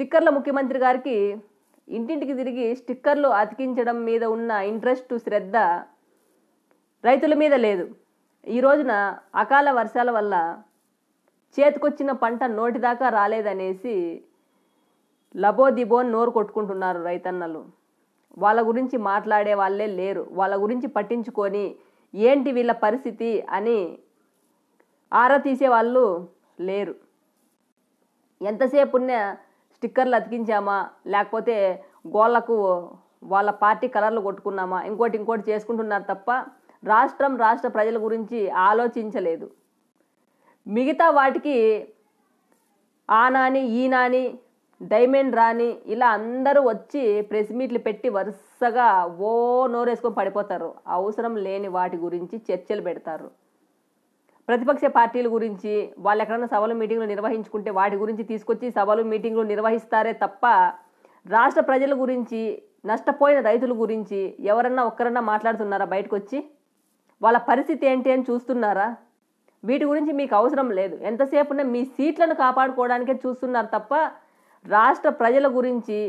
స్టిక్కర్ల ముఖ్యమంత్రి గారికి ఇంటింటికి తిరిగి స్టిక్కర్లు అతికించడం మీద ఉన్న ఇంట్రెస్ట్ శ్రద్ధ రైతుల మీద లేదు ఈ రోజున అకాల వర్షాల వల్ల చేతికొచ్చిన పంట నోటిదాకా రాలేదనేసి లబోదిబో నోరు కొట్టుకుంటున్నారు రైతన్నలు వాళ్ళ గురించి మాట్లాడే వాళ్ళే లేరు వాళ్ళ గురించి పట్టించుకొని ఏంటి వీళ్ళ పరిస్థితి అని ఆరా తీసే వాళ్ళు లేరు ఎంతసేపు ఉన్న స్టిక్కర్లు అతికించామా లేకపోతే గోళ్లకు వాళ్ళ పార్టీ కలర్లు కొట్టుకున్నామా ఇంకోటి ఇంకోటి చేసుకుంటున్నారు తప్ప రాష్ట్రం రాష్ట్ర ప్రజల గురించి ఆలోచించలేదు మిగతా వాటికి ఆ నాని ఈ నాని డైమండ్ రాని ఇలా అందరూ వచ్చి ప్రెస్ మీట్లు పెట్టి వరుసగా ఓ నోరేసుకొని పడిపోతారు అవసరం లేని వాటి గురించి చర్చలు పెడతారు ప్రతిపక్ష పార్టీల గురించి వాళ్ళు ఎక్కడన్నా సభలు మీటింగ్లు నిర్వహించుకుంటే వాటి గురించి తీసుకొచ్చి సభలు మీటింగ్లు నిర్వహిస్తారే తప్ప రాష్ట్ర ప్రజల గురించి నష్టపోయిన రైతుల గురించి ఎవరన్నా ఒక్కరన్నా మాట్లాడుతున్నారా బయటకు వచ్చి వాళ్ళ పరిస్థితి ఏంటి అని చూస్తున్నారా వీటి గురించి మీకు అవసరం లేదు ఎంతసేపు మీ సీట్లను కాపాడుకోవడానికే చూస్తున్నారు తప్ప రాష్ట్ర ప్రజల గురించి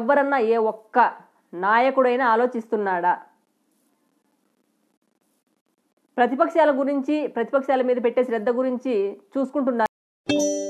ఎవరన్నా ఏ ఒక్క నాయకుడైనా ఆలోచిస్తున్నాడా ప్రతిపక్షాల గురించి ప్రతిపక్షాల మీద పెట్టే శ్రద్ధ గురించి చూసుకుంటున్నారు